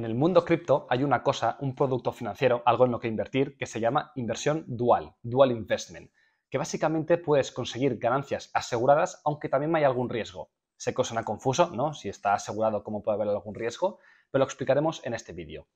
En el mundo cripto hay una cosa, un producto financiero, algo en lo que invertir, que se llama inversión dual, dual investment, que básicamente puedes conseguir ganancias aseguradas aunque también hay algún riesgo. Sé que suena confuso, ¿no? Si está asegurado, ¿cómo puede haber algún riesgo? Pero lo explicaremos en este vídeo.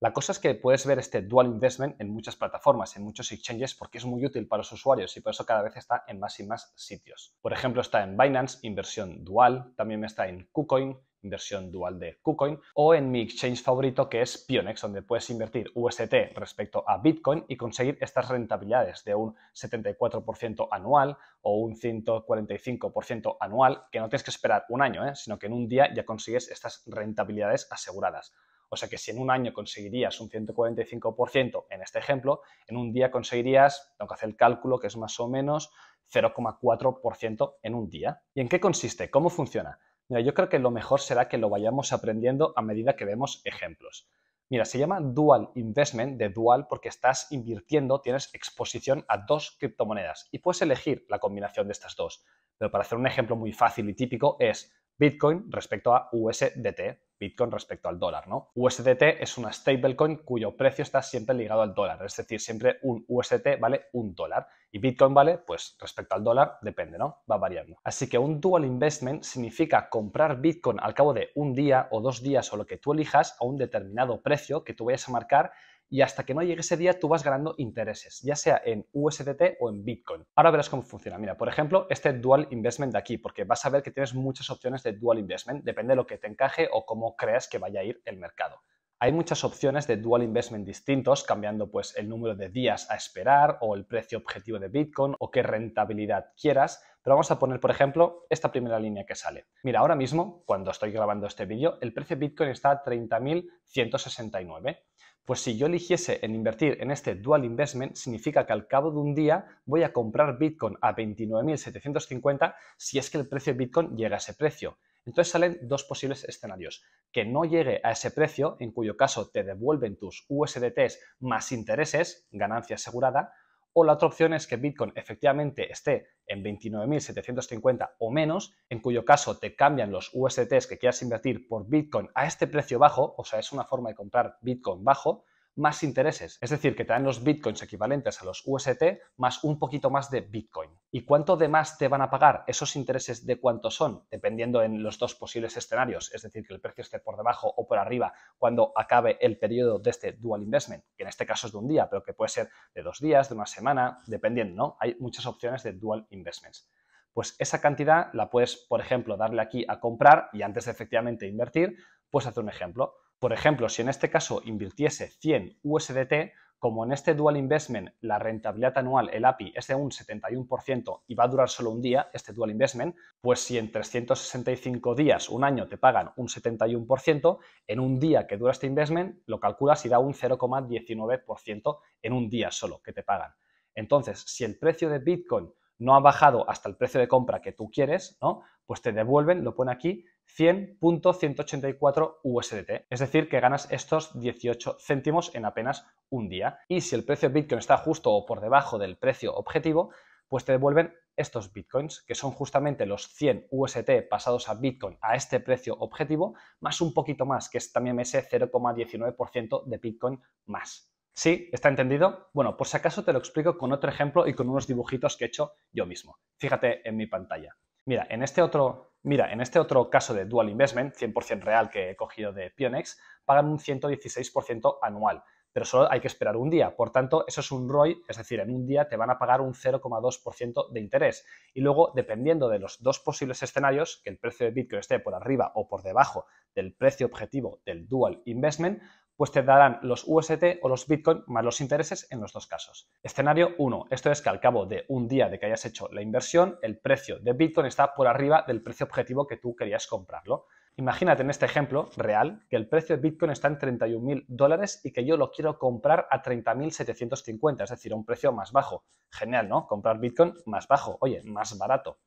La cosa es que puedes ver este dual investment en muchas plataformas, en muchos exchanges, porque es muy útil para los usuarios y por eso cada vez está en más y más sitios. Por ejemplo, está en Binance, inversión dual, también está en KuCoin, inversión dual de KuCoin, o en mi exchange favorito que es Pionex, donde puedes invertir UST respecto a Bitcoin y conseguir estas rentabilidades de un 74% anual o un 145% anual, que no tienes que esperar un año, ¿eh? sino que en un día ya consigues estas rentabilidades aseguradas. O sea que si en un año conseguirías un 145% en este ejemplo, en un día conseguirías, tengo que hacer el cálculo que es más o menos 0,4% en un día. ¿Y en qué consiste? ¿Cómo funciona? Mira, yo creo que lo mejor será que lo vayamos aprendiendo a medida que vemos ejemplos. Mira, se llama dual investment de dual porque estás invirtiendo, tienes exposición a dos criptomonedas y puedes elegir la combinación de estas dos. Pero para hacer un ejemplo muy fácil y típico es Bitcoin respecto a USDT, Bitcoin respecto al dólar, ¿no? USDT es una stablecoin cuyo precio está siempre ligado al dólar, es decir, siempre un USDT vale un dólar y Bitcoin vale, pues respecto al dólar, depende, ¿no? Va variando. Así que un dual investment significa comprar Bitcoin al cabo de un día o dos días o lo que tú elijas a un determinado precio que tú vayas a marcar y hasta que no llegue ese día tú vas ganando intereses, ya sea en USDT o en Bitcoin. Ahora verás cómo funciona. Mira, por ejemplo, este Dual Investment de aquí, porque vas a ver que tienes muchas opciones de Dual Investment, depende de lo que te encaje o cómo creas que vaya a ir el mercado. Hay muchas opciones de dual investment distintos, cambiando pues el número de días a esperar o el precio objetivo de Bitcoin o qué rentabilidad quieras, pero vamos a poner, por ejemplo, esta primera línea que sale. Mira, ahora mismo, cuando estoy grabando este vídeo, el precio de Bitcoin está a 30.169. Pues si yo eligiese en invertir en este dual investment, significa que al cabo de un día voy a comprar Bitcoin a 29.750 si es que el precio de Bitcoin llega a ese precio. Entonces salen dos posibles escenarios. Que no llegue a ese precio, en cuyo caso te devuelven tus USDTs más intereses, ganancia asegurada, o la otra opción es que Bitcoin efectivamente esté en 29.750 o menos, en cuyo caso te cambian los USTs que quieras invertir por Bitcoin a este precio bajo, o sea, es una forma de comprar Bitcoin bajo, más intereses. Es decir, que te dan los bitcoins equivalentes a los UST más un poquito más de bitcoin. ¿Y cuánto de más te van a pagar esos intereses de cuánto son? Dependiendo en los dos posibles escenarios. Es decir, que el precio esté por debajo o por arriba cuando acabe el periodo de este dual investment, que en este caso es de un día, pero que puede ser de dos días, de una semana, dependiendo, ¿no? Hay muchas opciones de dual investments pues esa cantidad la puedes, por ejemplo, darle aquí a comprar y antes de efectivamente invertir, puedes hacer un ejemplo, por ejemplo, si en este caso invirtiese 100 USDT, como en este dual investment la rentabilidad anual, el API, es de un 71% y va a durar solo un día, este dual investment, pues si en 365 días, un año, te pagan un 71%, en un día que dura este investment lo calculas y da un 0,19% en un día solo que te pagan. Entonces, si el precio de Bitcoin no ha bajado hasta el precio de compra que tú quieres, ¿no? pues te devuelven, lo pone aquí, 100.184 USDT. Es decir, que ganas estos 18 céntimos en apenas un día. Y si el precio de Bitcoin está justo o por debajo del precio objetivo, pues te devuelven estos bitcoins, que son justamente los 100 USDT pasados a bitcoin a este precio objetivo, más un poquito más, que es también ese 0,19% de bitcoin más. ¿Sí? ¿Está entendido? Bueno, por si acaso te lo explico con otro ejemplo y con unos dibujitos que he hecho yo mismo. Fíjate en mi pantalla. Mira, en este otro Mira, en este otro caso de Dual Investment, 100% real que he cogido de Pionex, pagan un 116% anual, pero solo hay que esperar un día. Por tanto, eso es un ROI, es decir, en un día te van a pagar un 0,2% de interés. Y luego, dependiendo de los dos posibles escenarios, que el precio de Bitcoin esté por arriba o por debajo del precio objetivo del Dual Investment, pues te darán los UST o los Bitcoin más los intereses en los dos casos. Escenario 1. Esto es que al cabo de un día de que hayas hecho la inversión, el precio de Bitcoin está por arriba del precio objetivo que tú querías comprarlo. Imagínate en este ejemplo real que el precio de Bitcoin está en 31.000 dólares y que yo lo quiero comprar a 30.750, es decir, a un precio más bajo. Genial, ¿no? Comprar Bitcoin más bajo, oye, más barato.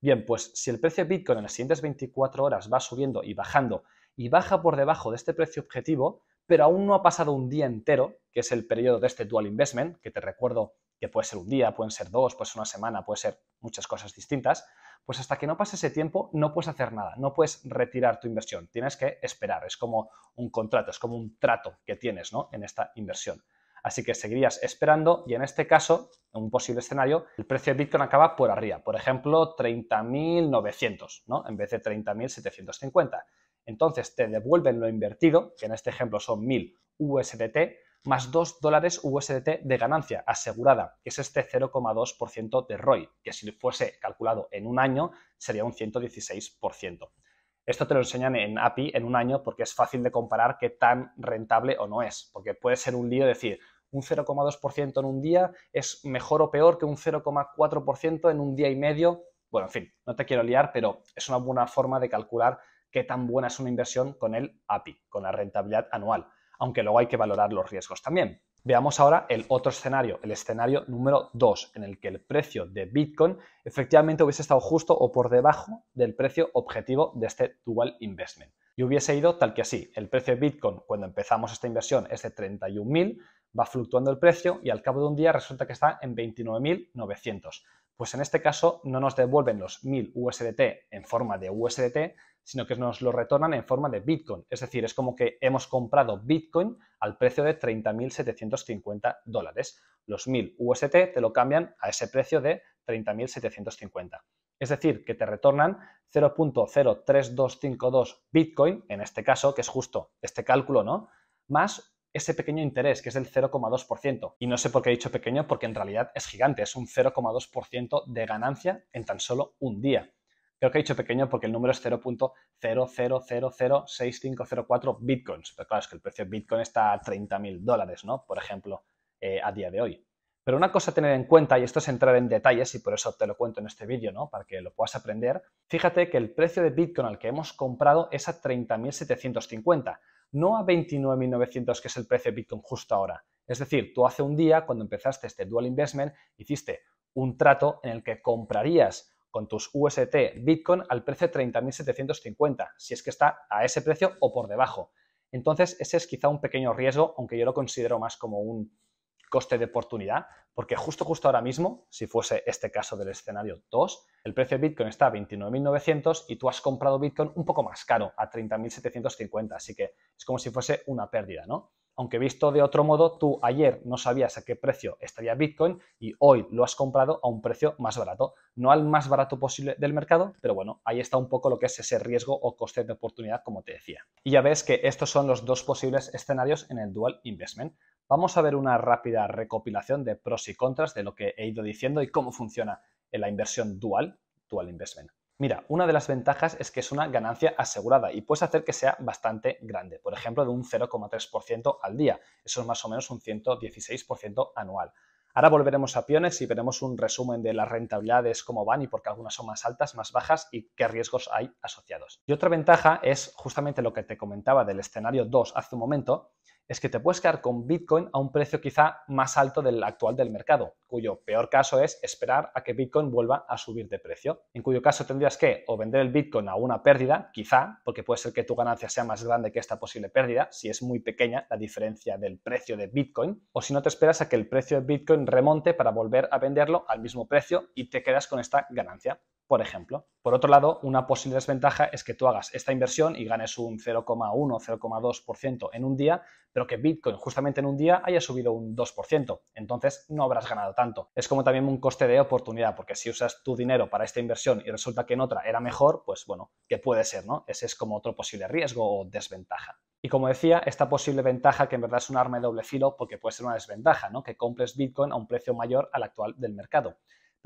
Bien, pues si el precio de Bitcoin en las siguientes 24 horas va subiendo y bajando y baja por debajo de este precio objetivo, pero aún no ha pasado un día entero, que es el periodo de este dual investment, que te recuerdo que puede ser un día, pueden ser dos, puede ser una semana, puede ser muchas cosas distintas, pues hasta que no pase ese tiempo no puedes hacer nada, no puedes retirar tu inversión, tienes que esperar, es como un contrato, es como un trato que tienes ¿no? en esta inversión. Así que seguirías esperando y en este caso, en un posible escenario, el precio de Bitcoin acaba por arriba, por ejemplo, 30.900, ¿no? En vez de 30.750. Entonces te devuelven lo invertido, que en este ejemplo son 1000 USDT, más 2 dólares USDT de ganancia asegurada, que es este 0,2% de ROI, que si fuese calculado en un año sería un 116%. Esto te lo enseñan en API en un año porque es fácil de comparar qué tan rentable o no es, porque puede ser un lío decir, un 0,2% en un día es mejor o peor que un 0,4% en un día y medio. Bueno, en fin, no te quiero liar, pero es una buena forma de calcular qué tan buena es una inversión con el API, con la rentabilidad anual, aunque luego hay que valorar los riesgos también. Veamos ahora el otro escenario, el escenario número 2, en el que el precio de Bitcoin efectivamente hubiese estado justo o por debajo del precio objetivo de este dual investment. Y hubiese ido tal que así. El precio de Bitcoin cuando empezamos esta inversión es de 31.000, va fluctuando el precio y al cabo de un día resulta que está en 29.900. Pues en este caso no nos devuelven los 1.000 USDT en forma de USDT, sino que nos lo retornan en forma de Bitcoin. Es decir, es como que hemos comprado Bitcoin al precio de 30.750 dólares. Los 1.000 UST te lo cambian a ese precio de 30.750. Es decir, que te retornan 0.03252 Bitcoin, en este caso, que es justo este cálculo, ¿no? Más ese pequeño interés, que es el 0,2%. Y no sé por qué he dicho pequeño, porque en realidad es gigante, es un 0,2% de ganancia en tan solo un día. Creo que he dicho pequeño porque el número es 0.00006504 bitcoins. Pero claro, es que el precio de bitcoin está a 30.000 dólares, ¿no? Por ejemplo, eh, a día de hoy. Pero una cosa a tener en cuenta, y esto es entrar en detalles y por eso te lo cuento en este vídeo, ¿no? Para que lo puedas aprender. Fíjate que el precio de bitcoin al que hemos comprado es a 30.750, no a 29.900 que es el precio de bitcoin justo ahora. Es decir, tú hace un día, cuando empezaste este dual investment, hiciste un trato en el que comprarías con tus UST Bitcoin al precio de 30.750, si es que está a ese precio o por debajo. Entonces, ese es quizá un pequeño riesgo, aunque yo lo considero más como un coste de oportunidad, porque justo justo ahora mismo, si fuese este caso del escenario 2, el precio de Bitcoin está a 29.900 y tú has comprado Bitcoin un poco más caro, a 30.750, así que es como si fuese una pérdida, ¿no? aunque visto de otro modo, tú ayer no sabías a qué precio estaría Bitcoin y hoy lo has comprado a un precio más barato. No al más barato posible del mercado, pero bueno, ahí está un poco lo que es ese riesgo o coste de oportunidad, como te decía. Y ya ves que estos son los dos posibles escenarios en el dual investment. Vamos a ver una rápida recopilación de pros y contras de lo que he ido diciendo y cómo funciona en la inversión dual, dual investment. Mira, una de las ventajas es que es una ganancia asegurada y puedes hacer que sea bastante grande, por ejemplo, de un 0,3% al día. Eso es más o menos un 116% anual. Ahora volveremos a piones y veremos un resumen de las rentabilidades, cómo van y por qué algunas son más altas, más bajas y qué riesgos hay asociados. Y otra ventaja es justamente lo que te comentaba del escenario 2 hace un momento, es que te puedes quedar con Bitcoin a un precio quizá más alto del actual del mercado, cuyo peor caso es esperar a que Bitcoin vuelva a subir de precio, en cuyo caso tendrías que o vender el Bitcoin a una pérdida, quizá, porque puede ser que tu ganancia sea más grande que esta posible pérdida, si es muy pequeña la diferencia del precio de Bitcoin, o si no te esperas a que el precio de Bitcoin remonte para volver a venderlo al mismo precio y te quedas con esta ganancia por ejemplo. Por otro lado, una posible desventaja es que tú hagas esta inversión y ganes un 0,1 o 0,2% en un día, pero que Bitcoin justamente en un día haya subido un 2%. Entonces no habrás ganado tanto. Es como también un coste de oportunidad, porque si usas tu dinero para esta inversión y resulta que en otra era mejor, pues bueno, que puede ser, ¿no? Ese es como otro posible riesgo o desventaja. Y como decía, esta posible ventaja, que en verdad es un arma de doble filo, porque puede ser una desventaja, ¿no? Que compres Bitcoin a un precio mayor al actual del mercado.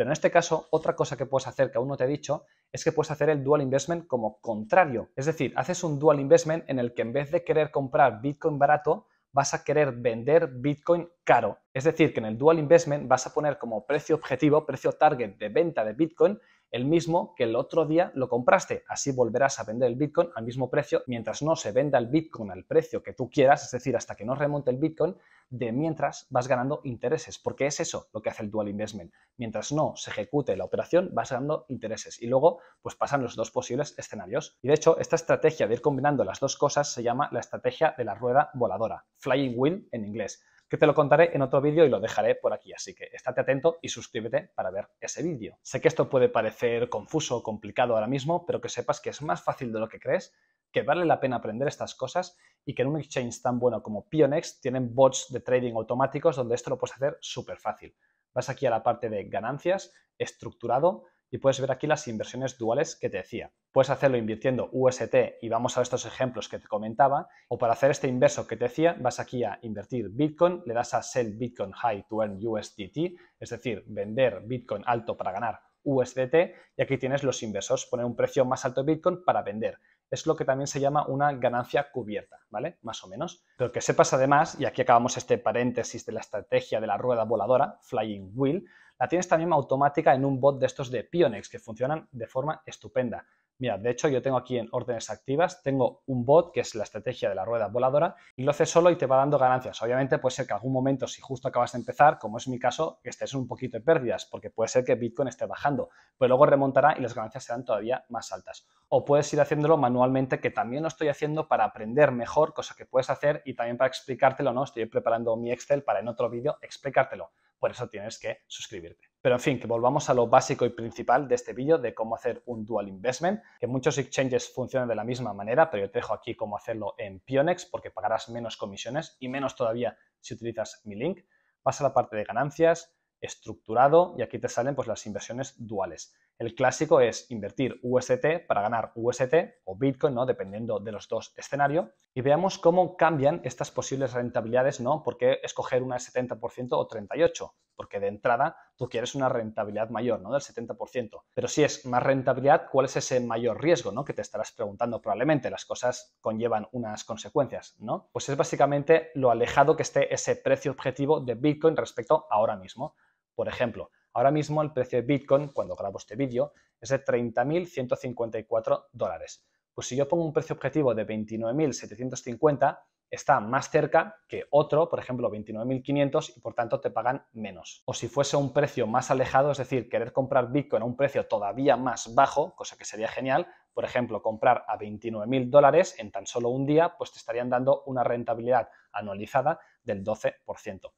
Pero en este caso, otra cosa que puedes hacer que aún no te he dicho es que puedes hacer el dual investment como contrario. Es decir, haces un dual investment en el que en vez de querer comprar Bitcoin barato, vas a querer vender Bitcoin caro. Es decir, que en el dual investment vas a poner como precio objetivo, precio target de venta de Bitcoin, el mismo que el otro día lo compraste. Así volverás a vender el Bitcoin al mismo precio mientras no se venda el Bitcoin al precio que tú quieras, es decir, hasta que no remonte el Bitcoin, de mientras vas ganando intereses, porque es eso lo que hace el dual investment. Mientras no se ejecute la operación, vas ganando intereses y luego pues pasan los dos posibles escenarios. Y de hecho, esta estrategia de ir combinando las dos cosas se llama la estrategia de la rueda voladora, flying wheel en inglés que te lo contaré en otro vídeo y lo dejaré por aquí. Así que estate atento y suscríbete para ver ese vídeo. Sé que esto puede parecer confuso o complicado ahora mismo, pero que sepas que es más fácil de lo que crees que vale la pena aprender estas cosas y que en un exchange tan bueno como Pionex tienen bots de trading automáticos donde esto lo puedes hacer súper fácil. Vas aquí a la parte de ganancias, estructurado, y puedes ver aquí las inversiones duales que te decía. Puedes hacerlo invirtiendo UST y vamos a estos ejemplos que te comentaba, o para hacer este inverso que te decía, vas aquí a invertir Bitcoin, le das a Sell Bitcoin High to Earn USDT, es decir, vender Bitcoin alto para ganar USDT, y aquí tienes los inversos, poner un precio más alto de Bitcoin para vender. Es lo que también se llama una ganancia cubierta, ¿vale? Más o menos. Pero que sepas además, y aquí acabamos este paréntesis de la estrategia de la rueda voladora, Flying Wheel, la tienes también automática en un bot de estos de Pionex que funcionan de forma estupenda. Mira, de hecho yo tengo aquí en órdenes activas, tengo un bot que es la estrategia de la rueda voladora y lo haces solo y te va dando ganancias. Obviamente puede ser que algún momento, si justo acabas de empezar, como es mi caso, estés estés un poquito de pérdidas, porque puede ser que Bitcoin esté bajando, pero luego remontará y las ganancias serán todavía más altas. O puedes ir haciéndolo manualmente, que también lo estoy haciendo para aprender mejor, cosa que puedes hacer y también para explicártelo, ¿no? Estoy preparando mi Excel para en otro vídeo explicártelo por eso tienes que suscribirte. Pero en fin, que volvamos a lo básico y principal de este vídeo de cómo hacer un dual investment, que muchos exchanges funcionan de la misma manera, pero yo te dejo aquí cómo hacerlo en Pionex porque pagarás menos comisiones y menos todavía si utilizas mi link. Vas a la parte de ganancias, estructurado y aquí te salen pues las inversiones duales. El clásico es invertir UST para ganar UST o Bitcoin, ¿no? dependiendo de los dos escenarios. Y veamos cómo cambian estas posibles rentabilidades, ¿no? ¿Por qué escoger una de 70% o 38%? Porque de entrada tú quieres una rentabilidad mayor, ¿no? Del 70%. Pero si es más rentabilidad, ¿cuál es ese mayor riesgo, ¿no? Que te estarás preguntando probablemente. Las cosas conllevan unas consecuencias, ¿no? Pues es básicamente lo alejado que esté ese precio objetivo de Bitcoin respecto ahora mismo. Por ejemplo, Ahora mismo el precio de Bitcoin, cuando grabo este vídeo, es de 30.154 dólares. Pues si yo pongo un precio objetivo de 29.750, está más cerca que otro, por ejemplo, 29.500 y por tanto te pagan menos. O si fuese un precio más alejado, es decir, querer comprar Bitcoin a un precio todavía más bajo, cosa que sería genial, por ejemplo, comprar a 29.000 dólares en tan solo un día, pues te estarían dando una rentabilidad anualizada del 12%.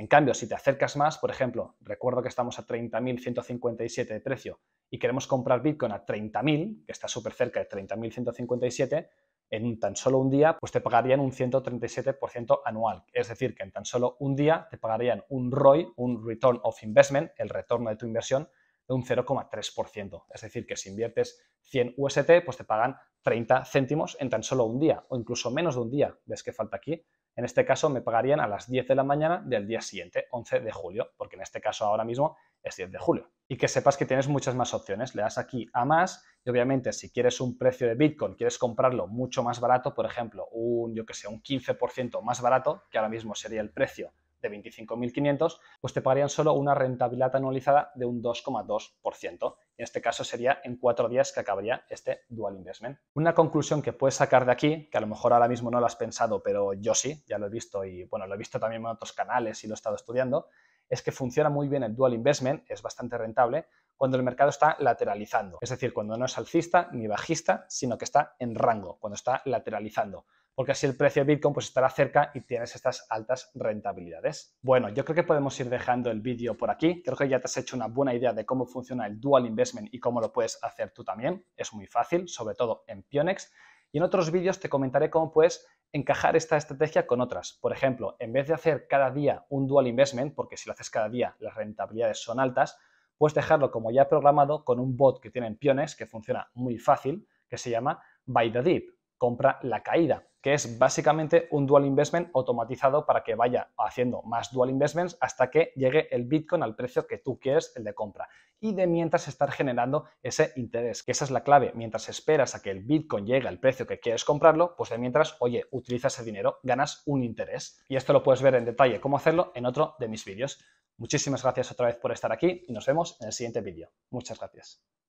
En cambio, si te acercas más, por ejemplo, recuerdo que estamos a 30.157 de precio y queremos comprar Bitcoin a 30.000, que está súper cerca de 30.157, en tan solo un día, pues te pagarían un 137% anual. Es decir, que en tan solo un día te pagarían un ROI, un Return of Investment, el retorno de tu inversión, de un 0,3%. Es decir, que si inviertes 100 UST, pues te pagan 30 céntimos en tan solo un día o incluso menos de un día. ¿Ves que falta aquí? En este caso me pagarían a las 10 de la mañana del día siguiente, 11 de julio, porque en este caso ahora mismo es 10 de julio. Y que sepas que tienes muchas más opciones. Le das aquí a más y obviamente si quieres un precio de Bitcoin, quieres comprarlo mucho más barato, por ejemplo, un, yo que sé, un 15% más barato, que ahora mismo sería el precio de 25.500, pues te pagarían solo una rentabilidad anualizada de un 2,2%. En este caso sería en cuatro días que acabaría este dual investment. Una conclusión que puedes sacar de aquí, que a lo mejor ahora mismo no lo has pensado, pero yo sí, ya lo he visto y bueno, lo he visto también en otros canales y lo he estado estudiando, es que funciona muy bien el dual investment, es bastante rentable, cuando el mercado está lateralizando. Es decir, cuando no es alcista ni bajista, sino que está en rango, cuando está lateralizando porque así el precio de Bitcoin pues estará cerca y tienes estas altas rentabilidades. Bueno, yo creo que podemos ir dejando el vídeo por aquí. Creo que ya te has hecho una buena idea de cómo funciona el dual investment y cómo lo puedes hacer tú también. Es muy fácil, sobre todo en Pionex. Y en otros vídeos te comentaré cómo puedes encajar esta estrategia con otras. Por ejemplo, en vez de hacer cada día un dual investment, porque si lo haces cada día las rentabilidades son altas, puedes dejarlo como ya programado con un bot que tiene en Pionex que funciona muy fácil, que se llama By the Deep compra la caída, que es básicamente un dual investment automatizado para que vaya haciendo más dual investments hasta que llegue el Bitcoin al precio que tú quieres, el de compra. Y de mientras estar generando ese interés, que esa es la clave. Mientras esperas a que el Bitcoin llegue al precio que quieres comprarlo, pues de mientras, oye, utiliza ese dinero, ganas un interés. Y esto lo puedes ver en detalle cómo hacerlo en otro de mis vídeos. Muchísimas gracias otra vez por estar aquí y nos vemos en el siguiente vídeo. Muchas gracias.